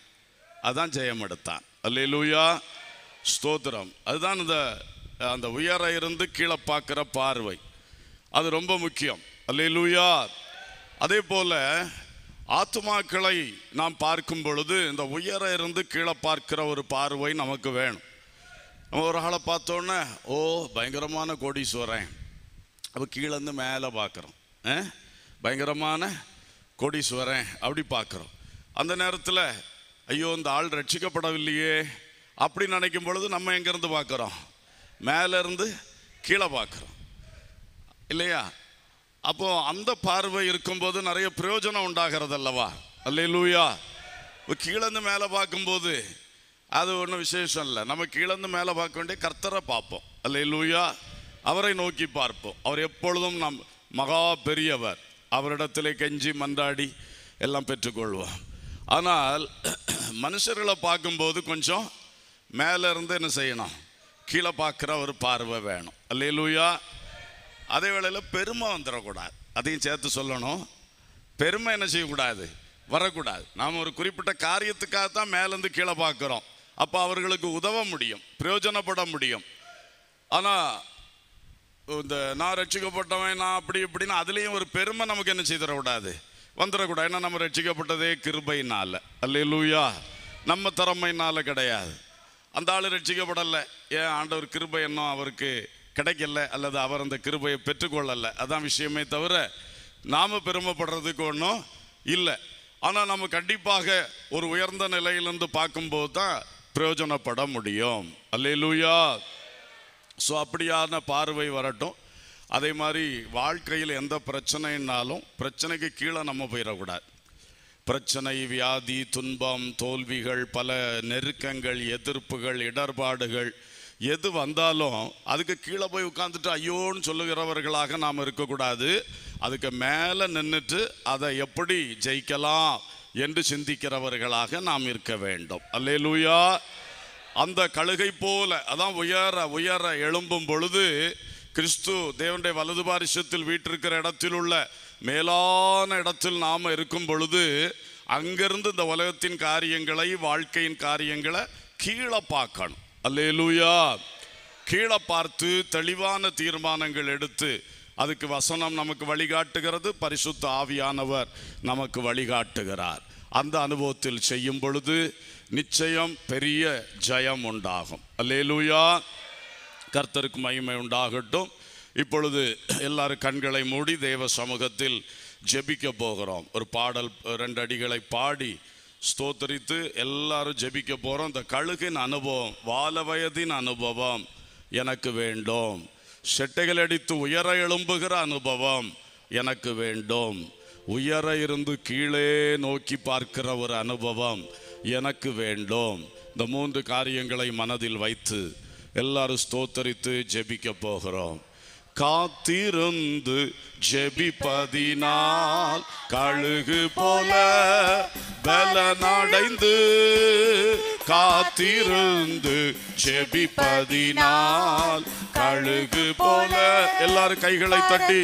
அதான் ஜெயம் எடுத்தான் அல்லூயா ஸ்தோத்திரம் அதுதான் இந்த அந்த உயர இருந்து கீழே பார்க்குற பார்வை அது ரொம்ப முக்கியம் அல்லூயா அதே போல் ஆத்மாக்களை நாம் பார்க்கும் பொழுது இந்த உயர இருந்து கீழே பார்க்கிற ஒரு பார்வை நமக்கு வேணும் நம்ம ஒரு ஆளை பார்த்தோன்னே ஓ பயங்கரமான கோடீஸ்வரன் அப்போ கீழேருந்து மேலே பார்க்குறோம் பயங்கரமான கோடீஸ்வரன் அப்படி பார்க்குறோம் அந்த நேரத்தில் ஐயோ இந்த ஆள் ரட்சிக்கப்படவில்லையே அப்படி நினைக்கும் பொழுது நம்ம எங்கேருந்து பார்க்குறோம் மேலேருந்து கீழே பார்க்குறோம் இல்லையா அப்போ அந்த பார்வை இருக்கும்போது நிறைய பிரயோஜனம் உண்டாகிறது அல்லவா அல்ல லூயா இப்போ கீழேருந்து மேலே பார்க்கும்போது அது ஒன்றும் விசேஷம் இல்லை நம்ம கீழந்து மேலே பார்க்க வேண்டிய கர்த்தரை பார்ப்போம் அல்ல லூயா அவரை நோக்கி பார்ப்போம் அவர் எப்பொழுதும் நம் மகா பெரியவர் அவரிடத்திலே கெஞ்சி மன்றாடி எல்லாம் பெற்றுக்கொள்வோம் ஆனால் மனுஷர்களை பார்க்கும்போது கொஞ்சம் மேலேருந்து என்ன செய்யணும் கீழே பார்க்குற ஒரு பார்வை வேணும் அல்ல லூயா அதே வேளையில் பெருமை வந்துடக்கூடாது அதையும் சேர்த்து சொல்லணும் பெருமை என்ன செய்யக்கூடாது வரக்கூடாது நாம் ஒரு குறிப்பிட்ட காரியத்துக்காக தான் மேலேருந்து கீழே பார்க்குறோம் அப்போ அவர்களுக்கு உதவ முடியும் பிரயோஜனப்பட முடியும் ஆனால் இந்த நான் ரட்சிக்கப்பட்டவன் நான் அப்படி இப்படின்னு அதுலேயும் ஒரு பெருமை நமக்கு என்ன செய்திடக்கூடாது வந்துடக்கூடாது ஏன்னா நம்ம ரட்சிக்கப்பட்டதே கிருபையினால் அல்ல லூயா நம்ம திறமைனால கிடையாது அந்த ஆள் ரட்சிக்கப்படலை ஏன் ஆண்டவர் கிருபை என்ன அவருக்கு கிடைக்கல அல்லது அவர் அந்த கிருபையை பெற்றுக்கொள்ளலை அதான் விஷயமே தவிர நாம் பெருமைப்படுறதுக்கு ஒன்றும் இல்லை ஆனால் நம்ம கண்டிப்பாக ஒரு உயர்ந்த நிலையிலிருந்து பார்க்கும்போது தான் பிரயோஜனப்பட முடியும் அல்லேலூயா ஸோ அப்படியான பார்வை வரட்டும் அதே மாதிரி வாழ்க்கையில் எந்த பிரச்சனைனாலும் பிரச்சனைக்கு கீழே நம்ம போயிடக்கூடாது பிரச்சனை வியாதி துன்பம் தோல்விகள் பல நெருக்கங்கள் எதிர்ப்புகள் இடர்பாடுகள் எது வந்தாலும் அதுக்கு கீழே போய் உட்காந்துட்டு ஐயோன்னு சொல்லுகிறவர்களாக நாம் இருக்கக்கூடாது அதுக்கு மேலே நின்றுட்டு அதை எப்படி ஜெயிக்கலாம் என்று சிந்திக்கிறவர்களாக நாம் இருக்க வேண்டும் அல்லேலூயா அந்த கழுகை போல அதான் உயர உயர எழும்பும் பொழுது கிறிஸ்து தேவனுடைய வலது பாரிசத்தில் வீட்டிருக்கிற இடத்தில் உள்ள மேலான இடத்தில் நாம் இருக்கும் பொழுது அங்கிருந்து இந்த உலகத்தின் காரியங்களை வாழ்க்கையின் காரியங்களை கீழே பார்க்கணும் அல்லேலூயா கீழே பார்த்து தெளிவான தீர்மானங்கள் எடுத்து அதுக்கு வசனம் நமக்கு வழிகாட்டுகிறது பரிசுத்த ஆவியானவர் நமக்கு வழிகாட்டுகிறார் அந்த அனுபவத்தில் செய்யும் பொழுது நிச்சயம் பெரிய ஜயம் உண்டாகும் அல்லேலூயா கர்த்தருக்கு மகிமை உண்டாகட்டும் இப்பொழுது எல்லாரும் கண்களை மூடி தேவ சமூகத்தில் ஜெபிக்க போகிறோம் ஒரு பாடல் ரெண்டு அடிகளை பாடி ஸ்தோத்தரித்து எல்லாரும் ஜெபிக்க போகிறோம் இந்த கழுகின் அனுபவம் வால வயதின் அனுபவம் எனக்கு வேண்டும் செட்டைகள் அடித்து உயர எழும்புகிற அனுபவம் எனக்கு வேண்டும் உயர இருந்து கீழே நோக்கி பார்க்கிற ஒரு அனுபவம் எனக்கு வேண்டும் இந்த மூன்று காரியங்களை மனதில் வைத்து எல்லாரும் ஸ்தோத்தரித்து ஜெபிக்க போகிறோம் காத்திருந்து ஜெபிப்பதினால் கழுகு போல பலனடைந்து காத்திருந்து ஜெபிப்பதினால் கழுகு போல எல்லாரும் கைகளை தட்டி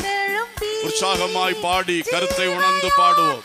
உற்சாகமாய் பாடி கருத்தை உணர்ந்து பாடுவோம்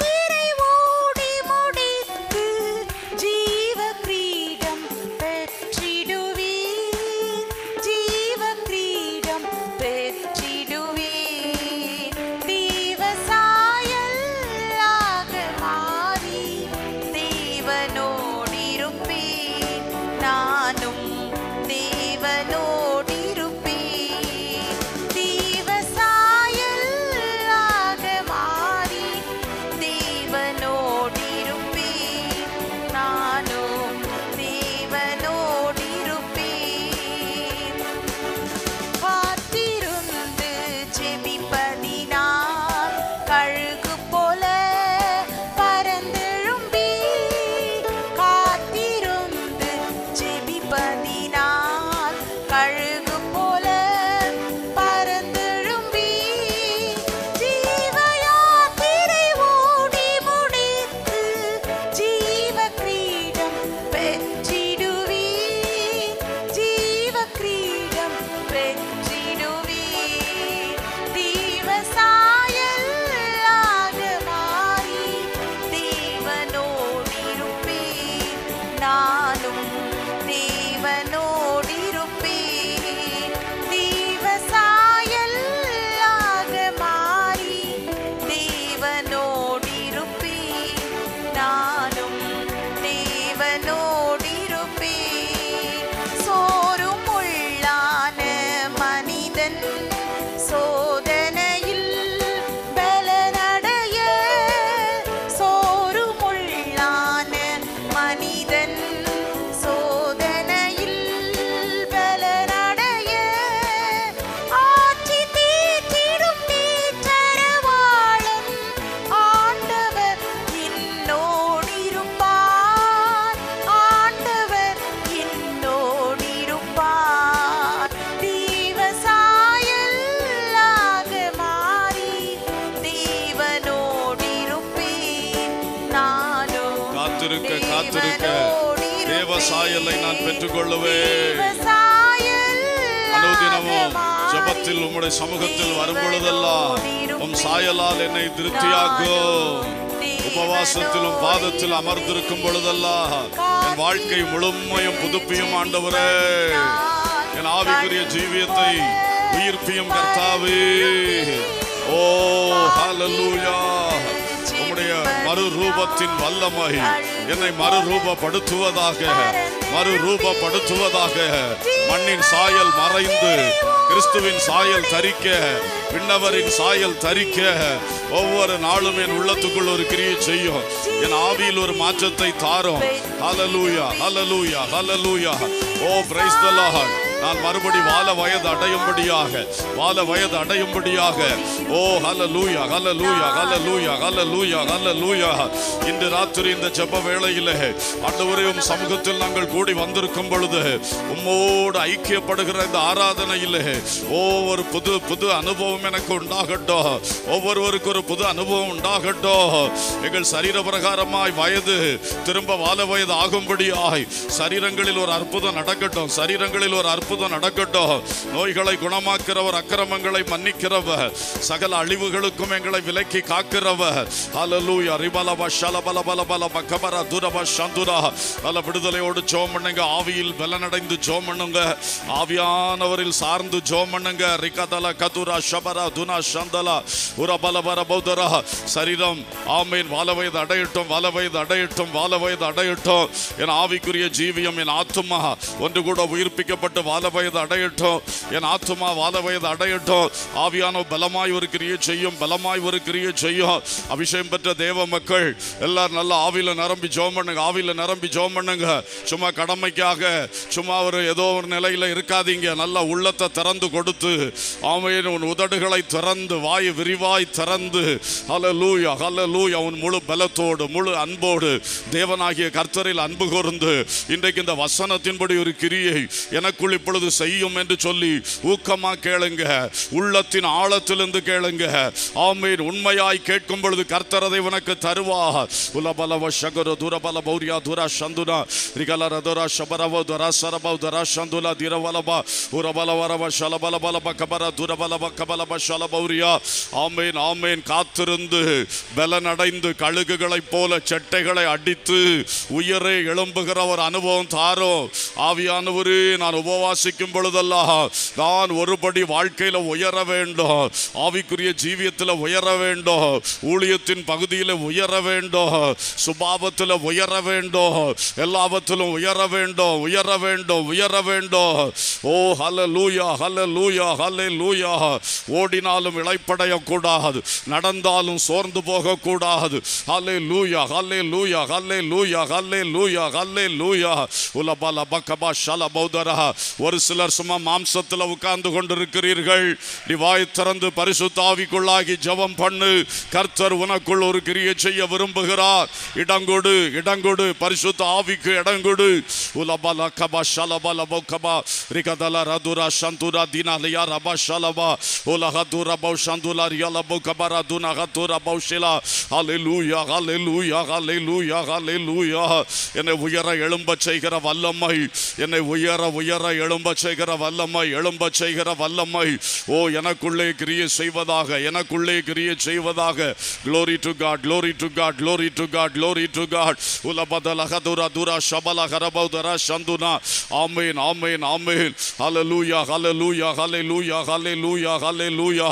சமூகத்தில் உம்முடைய சமூகத்தில் வரும் பொழுதெல்லாம் உம் சாயலால் என்னை திருப்தியாக்கும் உபவாசத்திலும் பாதத்தில் அமர்ந்திருக்கும் பொழுதெல்லாம் என் வாழ்க்கை முழுமையும் புதுப்பியும் ஆண்டவரே என் ஆவிக்குரிய ஜீவியத்தை உயிர்ப்பியும் கர்த்தாவே ஓ ஹalleluya உம்முடைய ரூபத்தின் வல்லமை என்னை மறு ரூபப்படுத்துவதாக மண்ணின் சாயல் மறைந்து கிறிஸ்துவின் சாயல் தரிக்க பின்னவரின் சாயல் தரிக்க ஒவ்வொரு நாளும் என் உள்ளத்துக்குள் ஒரு கிரியை செய்யும் என் ஆவியில் ஒரு மாற்றத்தை தாரும் hallelujah hallelujah hallelujah oh praise the நான் மறுபடி வாழ வயது அடையும்படியாக வாழ வயது அடையும்படியாக ஓ ஹல லூயா ஹல லூயா ஹல லூயா ஹல லூயா ஹல லூயா இன்று ராத்திரி இந்த செப்ப வேளையில் அன்றுவரையும் சமூகத்தில் நாங்கள் கூடி வந்திருக்கும் பொழுது உம்மோடு ஐக்கியப்படுகிற இந்த ஆராதனையில் ஒவ்வொரு புது புது அனுபவம் எனக்கு உண்டாகட்டும் ஒவ்வொருவருக்கும் ஒரு புது அனுபவம் உண்டாகட்டும் எங்கள் சரீர பிரகாரமாய் வயது திரும்ப வாழ வயது ஆகும்படியாய் சரீரங்களில் ஒரு அற்புதம் நடக்கட்டும் சரீரங்களில் ஒரு அற்புதம் அற்புதம் நடக்கட்டும் நோய்களை குணமாக்கிறவர் அக்கிரமங்களை மன்னிக்கிறவர் சகல அழிவுகளுக்கும் எங்களை விலக்கி காக்கிறவர் அலலூய் அறிபலப ஷலபல பல பல பக்கபர துரப சந்துரா நல்ல விடுதலையோடு ஜோம் பண்ணுங்க ஆவியில் பலனடைந்து ஜோம் ஆவியானவரில் சார்ந்து ஜோம் பண்ணுங்க ரிகதல கதுரா ஷபரா துனா சந்தலா உரபல பர பௌதரா சரீரம் ஆமீன் வாழ வயது அடையட்டும் வாழ வயது அடையட்டும் வாழ வயது அடையட்டும் என் ஆவிக்குரிய ஜீவியம் என் ஆத்துமா ஒன்று கூட உயிர்ப்பிக்கப்பட்டு வாழ வாழ வயது அடையட்டும் என் ஆத்துமா வாழ வயது அடையட்டும் ஆவியானோ பலமாய் ஒரு கிரியை செய்யும் பலமாய் ஒரு கிரியை செய்யும் அபிஷேகம் பெற்ற தேவ மக்கள் எல்லாரும் நல்லா ஆவியில் நிரம்பி ஜோம் பண்ணுங்க ஆவியில் நிரம்பி ஜோம் பண்ணுங்க சும்மா கடமைக்காக சும்மா ஒரு ஏதோ ஒரு நிலையில் இருக்காதீங்க நல்ல உள்ளத்தை திறந்து கொடுத்து அவையின் உன் உதடுகளை திறந்து வாய் விரிவாய் திறந்து ஹல லூயா ஹல லூயா உன் முழு பலத்தோடு முழு அன்போடு தேவனாகிய கர்த்தரில் அன்பு கூர்ந்து இன்றைக்கு இந்த வசனத்தின்படி ஒரு கிரியை எனக்குள் இப்பொழுது செய்யும் என்று சொல்லி ஊக்கமா கேளுங்க உள்ளத்தின் ஆழத்திலிருந்து கேளுங்க ஆமீன் உண்மையாய் கேட்கும் பொழுது கர்த்தரதை உனக்கு தருவா உலபலவ சகர துரபல பௌரியா துரா சந்துனா ரிகலர சபரவ துரா சரபவ் துரா சந்துலா திரவலபா உரபல வரவ சலபல பக்கபர துரபல பக்கபல பல பௌரியா ஆமீன் ஆமீன் காத்திருந்து பலனடைந்து கழுகுகளைப் போல செட்டைகளை அடித்து உயரே எழும்புகிற ஒரு அனுபவம் தாரும் ஆவியானவரே நான் உபவாச வசிக்கும் பொழுதெல்லாம் நான் ஒருபடி வாழ்க்கையில் உயர வேண்டும் ஆவிக்குரிய ஜீவியத்தில் உயர வேண்டும் ஊழியத்தின் பகுதியில் உயர வேண்டும் சுபாவத்தில் உயர வேண்டும் எல்லாவற்றிலும் உயர வேண்டும் உயர வேண்டும் உயர வேண்டும் ஓ ஹல லூயா ஹல லூயா ஹல லூயா ஓடினாலும் இழைப்படையக்கூடாது நடந்தாலும் சோர்ந்து போகக்கூடாது ஹலே லூயா ஹலே லூயா ஹலே லூயா ஹலே லூயா ஹலே லூயா உலபால பக்கபா ஷல பௌதரா ஒரு சிலர் சும்மா மாம்சத்தில் உட்கார்ந்து கொண்டிருக்கிறீர்கள் நீ வாய் திறந்து பரிசுத்தாவிக்குள்ளாகி ஜபம் பண்ணு கர்த்தர் உனக்குள் ஒரு கிரியை செய்ய விரும்புகிறார் இடங்கொடு இடங்கொடு பரிசுத்த ஆவிக்கு இடங்கொடு உலபல கபா ஷலபா லபோ கபா ரிகதல ரதுரா சந்துரா தினாலியா ரபா ஷலபா உலகது ரபௌ சந்துலா ரியலபோ கபா ரதுனா ஹது ரபௌ ஷிலா ஹalleluya ஹalleluya ஹalleluya ஹalleluya என்னை உயர எழும்ப செய்கிற வல்லமை என்னை உயர உயர எழும்ப எழும்ப செய்கிற வல்லமை எழும்ப செய்கிற வல்லமை ஓ எனக்குள்ளே கிரிய செய்வதாக எனக்குள்ளே கிரிய செய்வதாக glory to God glory to God glory to God glory to God உலபதல ஹதுரா துரா ஷபல ஹரபௌதரா சந்துனா ஆமேன் ஆமேன் ஆமேன் லூயா ஹலலூயா லூயா ஹலலூயா லூயா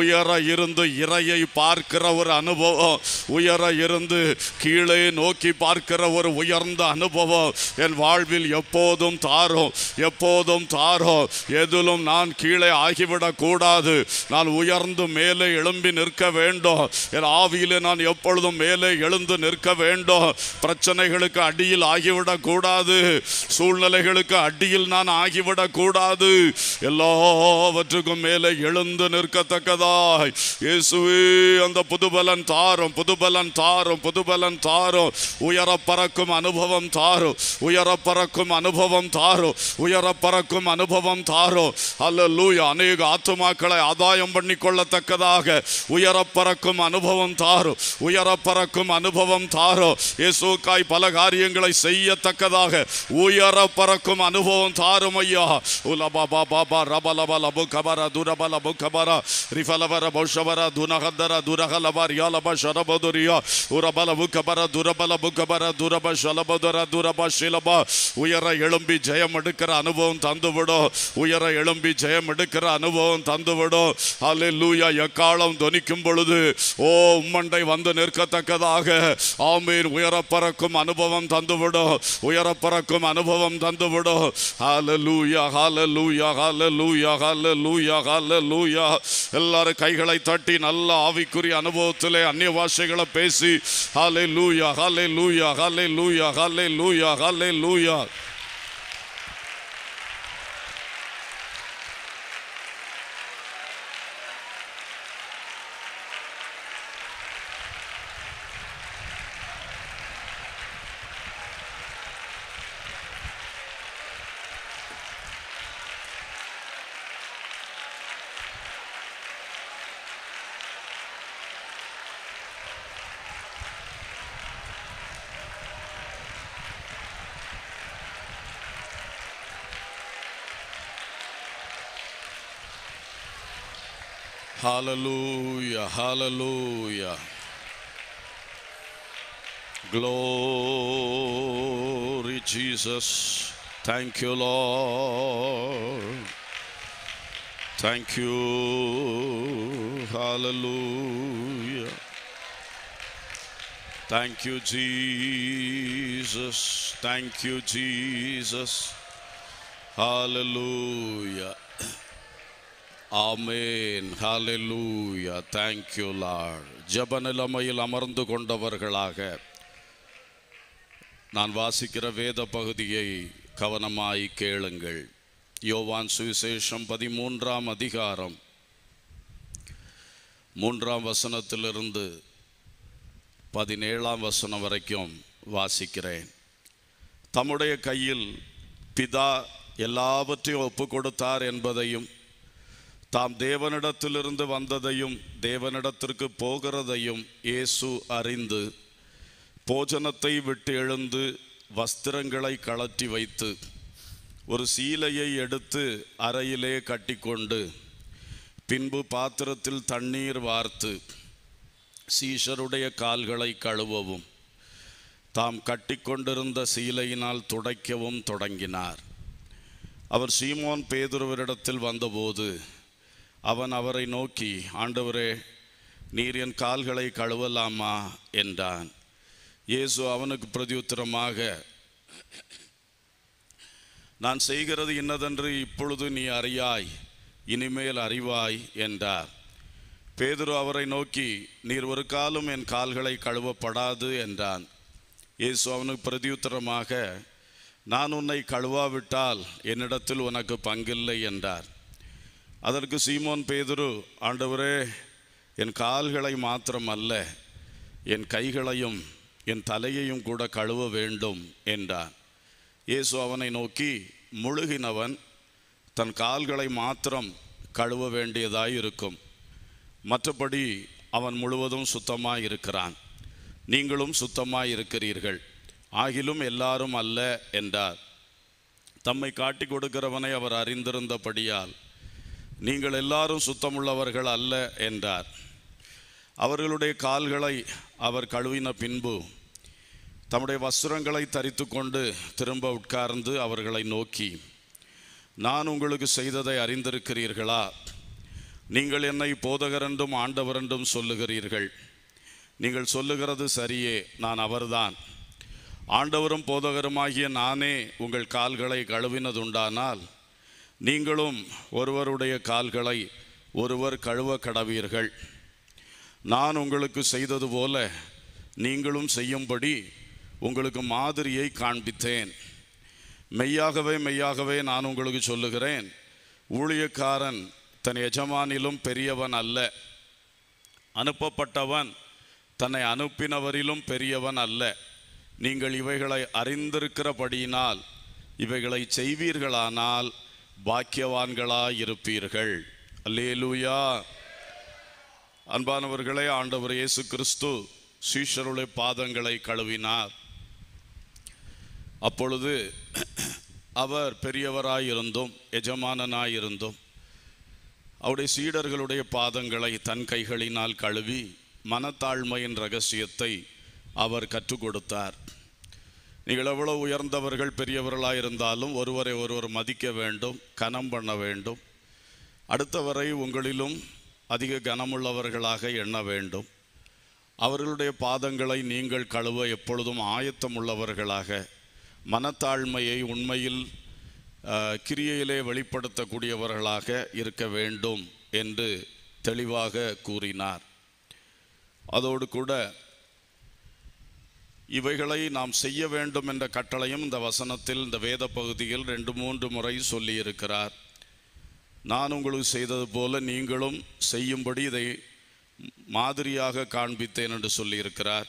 உயர இருந்து இறையை பார்க்கிற ஒரு அனுபவம் உயர இருந்து கீழே நோக்கி பார்க்கிற ஒரு உயர்ந்த அனுபவம் என் வாழ்வில் எப்போதும் தாரும் எப்போதும் எப்பொழுதும் தாரோ எதிலும் நான் கீழே ஆகிவிடக் கூடாது நான் உயர்ந்து மேலே எழும்பி நிற்க வேண்டும் என் ஆவியிலே நான் எப்பொழுதும் மேலே எழுந்து நிற்க வேண்டும் பிரச்சனைகளுக்கு அடியில் ஆகிவிடக் கூடாது சூழ்நிலைகளுக்கு அடியில் நான் ஆகிவிடக் கூடாது எல்லாவற்றுக்கும் மேலே எழுந்து நிற்கத்தக்கதாய் இயேசுவே அந்த புதுபலன் தாரும் புதுபலன் தாரும் புதுபலன் தாரும் உயர பறக்கும் அனுபவம் தாரும் உயர பறக்கும் அனுபவம் தாரும் உயர பறக்கும் அனுபவம் தாரோ லூயா அநேக ஆத்துமாக்களை ஆதாயம் பண்ணி கொள்ளத்தக்கதாக உயர பறக்கும் அனுபவம் தாரோ உயரப்பறக்கும் பறக்கும் அனுபவம் தாரோ இயேசுக்காய் பல காரியங்களை செய்யத்தக்கதாக உயரப்பறக்கும் பறக்கும் அனுபவம் தாரும் ஐயா பா பாபா ரபலப லபு கபர துரப லபு கபர ரிஃபலவர பௌஷவர துனகந்தர துரகலவர் யாலப ஷரபதுரியா பு கபர பு கபர துரப ஷலபதுர துரப ஷிலபா உயர எழும்பி ஜெயம் எடுக்கிற அனுபவம் அனுபவம் தந்துவிடும் உயர எழும்பி ஜெயம் எடுக்கிற அனுபவம் தந்துவிடும் அல்ல லூயா எக்காலம் துணிக்கும் பொழுது ஓ உம்மண்டை வந்து நிற்கத்தக்கதாக ஆமீன் உயர பறக்கும் அனுபவம் தந்துவிடும் உயர பறக்கும் அனுபவம் தந்துவிடும் ஹால லூயா ஹால லூயா ஹால லூயா ஹால லூயா ஹால லூயா எல்லாரும் கைகளை தட்டி நல்ல ஆவிக்குரிய அனுபவத்திலே அந்நிய பாஷைகளை பேசி ஹாலே லூயா ஹாலே லூயா ஹாலே லூயா ஹாலே லூயா ஹாலே லூயா Hallelujah, hallelujah. Glory, Jesus. Thank you, Lord. Thank you, hallelujah. Thank you, Jesus. Thank you, Jesus. Hallelujah. ஆமேன் ஹாலெலூயா தேங்க்யூ லார்ட் ஜப நிலைமையில் அமர்ந்து கொண்டவர்களாக நான் வாசிக்கிற வேத பகுதியை கவனமாய் கேளுங்கள் யோவான் சுவிசேஷம் பதிமூன்றாம் அதிகாரம் மூன்றாம் வசனத்திலிருந்து பதினேழாம் வசனம் வரைக்கும் வாசிக்கிறேன் தம்முடைய கையில் பிதா எல்லாவற்றையும் ஒப்பு கொடுத்தார் என்பதையும் தாம் தேவனிடத்திலிருந்து வந்ததையும் தேவனிடத்திற்கு போகிறதையும் இயேசு அறிந்து போஜனத்தை விட்டு எழுந்து வஸ்திரங்களை கழற்றி வைத்து ஒரு சீலையை எடுத்து அறையிலே கட்டிக்கொண்டு பின்பு பாத்திரத்தில் தண்ணீர் வார்த்து சீஷருடைய கால்களை கழுவவும் தாம் கட்டிக்கொண்டிருந்த சீலையினால் துடைக்கவும் தொடங்கினார் அவர் சீமோன் பேதுருவரிடத்தில் வந்தபோது அவன் அவரை நோக்கி ஆண்டவரே நீர் என் கால்களை கழுவலாமா என்றான் இயேசு அவனுக்கு பிரதியுத்தரமாக நான் செய்கிறது இன்னதென்று இப்பொழுது நீ அறியாய் இனிமேல் அறிவாய் என்றார் பேதுரு அவரை நோக்கி நீர் ஒரு காலம் என் கால்களை கழுவப்படாது என்றான் இயேசு அவனுக்கு பிரதியுத்தரமாக நான் உன்னை கழுவாவிட்டால் என்னிடத்தில் உனக்கு பங்கில்லை என்றார் அதற்கு சீமோன் பேதுரு ஆண்டவரே என் கால்களை மாத்திரம் அல்ல என் கைகளையும் என் தலையையும் கூட கழுவ வேண்டும் என்றான் இயேசு அவனை நோக்கி முழுகினவன் தன் கால்களை மாத்திரம் கழுவ வேண்டியதாயிருக்கும் மற்றபடி அவன் முழுவதும் சுத்தமாக இருக்கிறான் நீங்களும் சுத்தமாக இருக்கிறீர்கள் ஆகிலும் எல்லாரும் அல்ல என்றார் தம்மை காட்டி கொடுக்கிறவனை அவர் அறிந்திருந்தபடியால் நீங்கள் எல்லாரும் சுத்தமுள்ளவர்கள் அல்ல என்றார் அவர்களுடைய கால்களை அவர் கழுவின பின்பு தம்முடைய வஸ்திரங்களை தரித்து கொண்டு திரும்ப உட்கார்ந்து அவர்களை நோக்கி நான் உங்களுக்கு செய்ததை அறிந்திருக்கிறீர்களா நீங்கள் என்னை போதகரண்டும் ஆண்டவரண்டும் சொல்லுகிறீர்கள் நீங்கள் சொல்லுகிறது சரியே நான் அவர்தான் ஆண்டவரும் போதகருமாகிய நானே உங்கள் கால்களை கழுவினதுண்டானால் நீங்களும் ஒருவருடைய கால்களை ஒருவர் கழுவ கடவீர்கள் நான் உங்களுக்கு செய்தது போல நீங்களும் செய்யும்படி உங்களுக்கு மாதிரியை காண்பித்தேன் மெய்யாகவே மெய்யாகவே நான் உங்களுக்கு சொல்லுகிறேன் ஊழியக்காரன் தன் எஜமானிலும் பெரியவன் அல்ல அனுப்பப்பட்டவன் தன்னை அனுப்பினவரிலும் பெரியவன் அல்ல நீங்கள் இவைகளை அறிந்திருக்கிறபடியினால் இவைகளை செய்வீர்களானால் பாக்கியவான்களாயிருப்பீர்கள் அல்லேலூயா அன்பானவர்களே ஆண்டவர் இயேசு கிறிஸ்து சீஷருடைய பாதங்களை கழுவினார் அப்பொழுது அவர் பெரியவராயிருந்தும் எஜமானனாயிருந்தும் அவருடைய சீடர்களுடைய பாதங்களை தன் கைகளினால் கழுவி மனத்தாழ்மையின் ரகசியத்தை அவர் கற்றுக் கொடுத்தார் நீங்கள் எவ்வளவு உயர்ந்தவர்கள் பெரியவர்களாக இருந்தாலும் ஒருவரை ஒருவர் மதிக்க வேண்டும் கனம் பண்ண வேண்டும் அடுத்தவரை உங்களிலும் அதிக கனமுள்ளவர்களாக எண்ண வேண்டும் அவர்களுடைய பாதங்களை நீங்கள் கழுவ எப்பொழுதும் ஆயத்தம் உள்ளவர்களாக மனத்தாழ்மையை உண்மையில் கிரியையிலே வெளிப்படுத்தக்கூடியவர்களாக இருக்க வேண்டும் என்று தெளிவாக கூறினார் அதோடு கூட இவைகளை நாம் செய்ய வேண்டும் என்ற கட்டளையும் இந்த வசனத்தில் இந்த வேத பகுதியில் ரெண்டு மூன்று முறை சொல்லியிருக்கிறார் நான் உங்களுக்கு செய்தது போல நீங்களும் செய்யும்படி இதை மாதிரியாக காண்பித்தேன் என்று சொல்லியிருக்கிறார்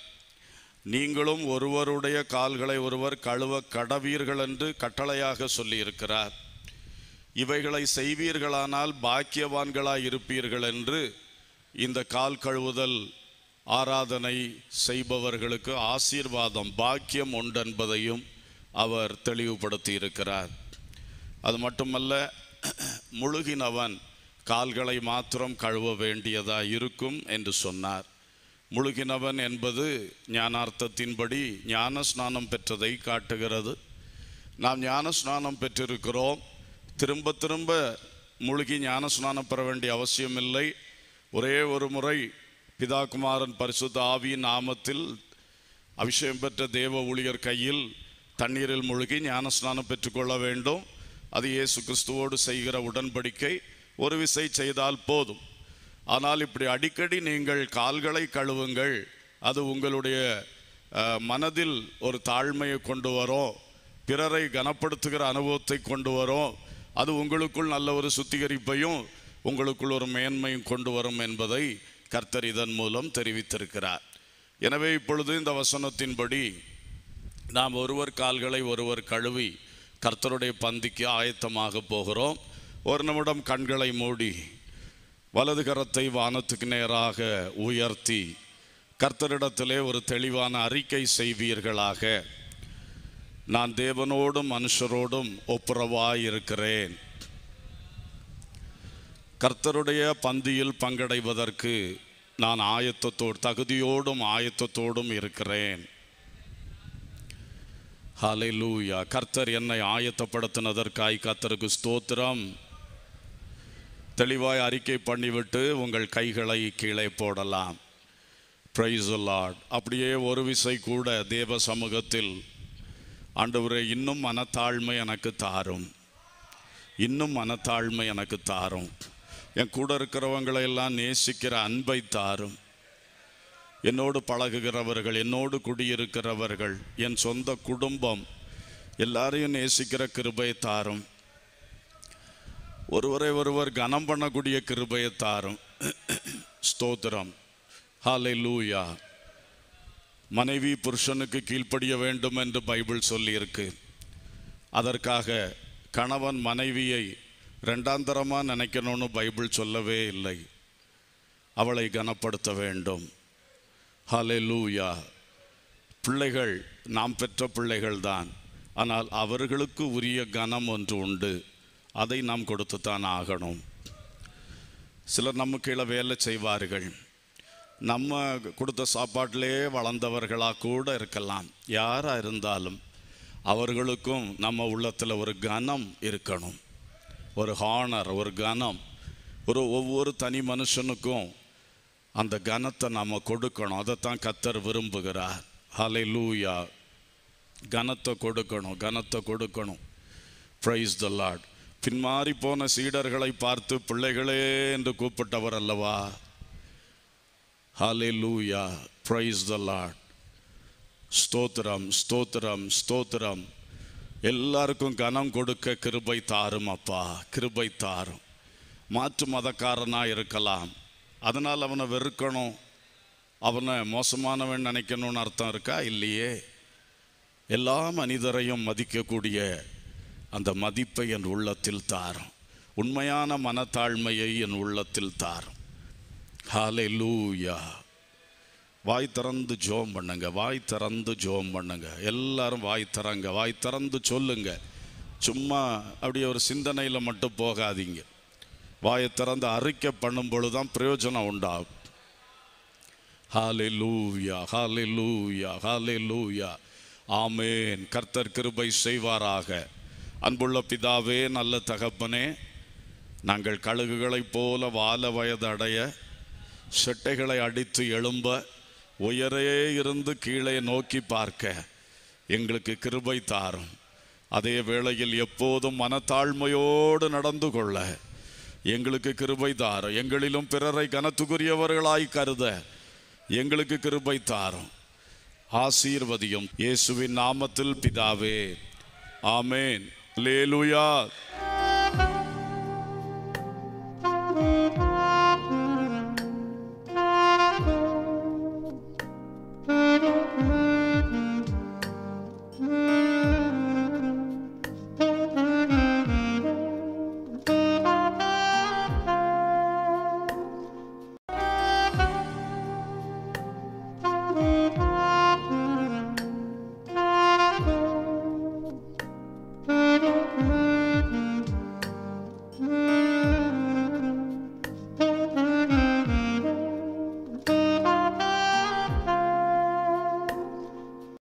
நீங்களும் ஒருவருடைய கால்களை ஒருவர் கழுவ கடவீர்கள் என்று கட்டளையாக சொல்லியிருக்கிறார் இவைகளை செய்வீர்களானால் பாக்கியவான்களாய் இருப்பீர்கள் என்று இந்த கால் கழுவுதல் ஆராதனை செய்பவர்களுக்கு ஆசீர்வாதம் பாக்கியம் உண்டென்பதையும் அவர் தெளிவுபடுத்தி இருக்கிறார் அது மட்டுமல்ல முழுகினவன் கால்களை மாத்திரம் கழுவ வேண்டியதாக இருக்கும் என்று சொன்னார் முழுகினவன் என்பது ஞானார்த்தத்தின்படி ஞான ஸ்நானம் பெற்றதை காட்டுகிறது நாம் ஞான ஸ்நானம் பெற்றிருக்கிறோம் திரும்ப திரும்ப முழுகி ஞான ஸ்நானம் பெற வேண்டிய அவசியமில்லை ஒரே ஒரு முறை பிதாகுமாரன் பரிசுத்த ஆவியின் நாமத்தில் அபிஷேகம் பெற்ற தேவ ஊழியர் கையில் தண்ணீரில் மூழ்கி ஞான ஸ்நானம் பெற்றுக்கொள்ள வேண்டும் அது இயேசு கிறிஸ்துவோடு செய்கிற உடன்படிக்கை ஒரு விசை செய்தால் போதும் ஆனால் இப்படி அடிக்கடி நீங்கள் கால்களை கழுவுங்கள் அது உங்களுடைய மனதில் ஒரு தாழ்மையை கொண்டு வரும் பிறரை கனப்படுத்துகிற அனுபவத்தை கொண்டு வரும் அது உங்களுக்குள் நல்ல ஒரு சுத்திகரிப்பையும் உங்களுக்குள் ஒரு மேன்மையும் கொண்டு வரும் என்பதை கர்த்தர் இதன் மூலம் தெரிவித்திருக்கிறார் எனவே இப்பொழுது இந்த வசனத்தின்படி நாம் ஒருவர் கால்களை ஒருவர் கழுவி கர்த்தருடைய பந்திக்கு ஆயத்தமாக போகிறோம் ஒரு நிமிடம் கண்களை மூடி வலது கரத்தை வானத்துக்கு நேராக உயர்த்தி கர்த்தரிடத்திலே ஒரு தெளிவான அறிக்கை செய்வீர்களாக நான் தேவனோடும் மனுஷரோடும் ஒப்புரவாயிருக்கிறேன் கர்த்தருடைய பந்தியில் பங்கடைவதற்கு நான் ஆயத்தத்தோடு தகுதியோடும் ஆயத்தத்தோடும் இருக்கிறேன் ஹலை லூயா கர்த்தர் என்னை ஆயத்தப்படுத்தினதற்காய் கர்த்தருக்கு ஸ்தோத்திரம் தெளிவாய் அறிக்கை பண்ணிவிட்டு உங்கள் கைகளை கீழே போடலாம் ப்ரைஸ் லார்ட் அப்படியே ஒரு விசை கூட தேவ சமூகத்தில் ஆண்டவரே இன்னும் மனத்தாழ்மை எனக்கு தாரும் இன்னும் மனத்தாழ்மை எனக்கு தாரும் என் கூட இருக்கிறவங்களை எல்லாம் நேசிக்கிற அன்பை தாரும் என்னோடு பழகுகிறவர்கள் என்னோடு குடியிருக்கிறவர்கள் என் சொந்த குடும்பம் எல்லாரையும் நேசிக்கிற கிருபை தாரும் ஒருவரை ஒருவர் கனம் பண்ணக்கூடிய கிருபையை தாரும் ஸ்தோத்திரம் ஹாலை லூயா மனைவி புருஷனுக்கு கீழ்ப்படிய வேண்டும் என்று பைபிள் சொல்லியிருக்கு அதற்காக கணவன் மனைவியை ரெண்டாந்தரமாக நினைக்கணும்னு பைபிள் சொல்லவே இல்லை அவளை கனப்படுத்த வேண்டும் ஹலே லூயா பிள்ளைகள் நாம் பெற்ற பிள்ளைகள் தான் ஆனால் அவர்களுக்கு உரிய கனம் ஒன்று உண்டு அதை நாம் கொடுத்துத்தான் ஆகணும் சிலர் நம்ம கீழே வேலை செய்வார்கள் நம்ம கொடுத்த சாப்பாட்டிலே வளர்ந்தவர்களாக கூட இருக்கலாம் யாராக இருந்தாலும் அவர்களுக்கும் நம்ம உள்ளத்தில் ஒரு கனம் இருக்கணும் ஒரு ஹானர் ஒரு கனம் ஒரு ஒவ்வொரு தனி மனுஷனுக்கும் அந்த கனத்தை நாம் கொடுக்கணும் அதைத்தான் கத்தர் விரும்புகிறார் ஹலை லூயா கனத்தை கொடுக்கணும் கனத்தை கொடுக்கணும் ப்ரைஸ் த லாட் பின்மாறி போன சீடர்களை பார்த்து பிள்ளைகளே என்று கூப்பிட்டவர் அல்லவா ஹலே லூயா ப்ரைஸ் த லாட் ஸ்தோத்திரம் ஸ்தோத்திரம் ஸ்தோத்திரம் எல்லாருக்கும் கனம் கொடுக்க கிருபை தாரும் அப்பா கிருபை தாரும் மாற்று மதக்காரனாக இருக்கலாம் அதனால் அவனை வெறுக்கணும் அவனை மோசமானவன் நினைக்கணும்னு அர்த்தம் இருக்கா இல்லையே எல்லா மனிதரையும் மதிக்கக்கூடிய அந்த மதிப்பை என் உள்ளத்தில் தாரும் உண்மையான மனத்தாழ்மையை என் உள்ளத்தில் தாரும் ஹாலே லூயா வாய் திறந்து ஜோம் பண்ணுங்க வாய் திறந்து ஜோம் பண்ணுங்க எல்லாரும் வாய் தரங்க வாய் திறந்து சொல்லுங்க சும்மா அப்படியே ஒரு சிந்தனையில் மட்டும் போகாதீங்க வாயை திறந்து அறிக்கை பண்ணும் பொழுதுதான் தான் பிரயோஜனம் உண்டாகும் ஹாலே லூவியா ஹாலே லூயா ஹாலே லூயா ஆமேன் கர்த்தர் கிருபை செய்வாராக அன்புள்ள பிதாவே நல்ல தகப்பனே நாங்கள் கழுகுகளைப் போல வால வயது அடைய செட்டைகளை அடித்து எழும்ப உயரே இருந்து கீழே நோக்கி பார்க்க எங்களுக்கு கிருபை தாரும் அதே வேளையில் எப்போதும் மனத்தாழ்மையோடு நடந்து கொள்ள எங்களுக்கு கிருபை தாரும் எங்களிலும் பிறரை கனத்துக்குரியவர்களாய் கருத எங்களுக்கு கிருபை தாரும் ஆசீர்வதியும் இயேசுவின் நாமத்தில் பிதாவே ஆமேன் லேலுயா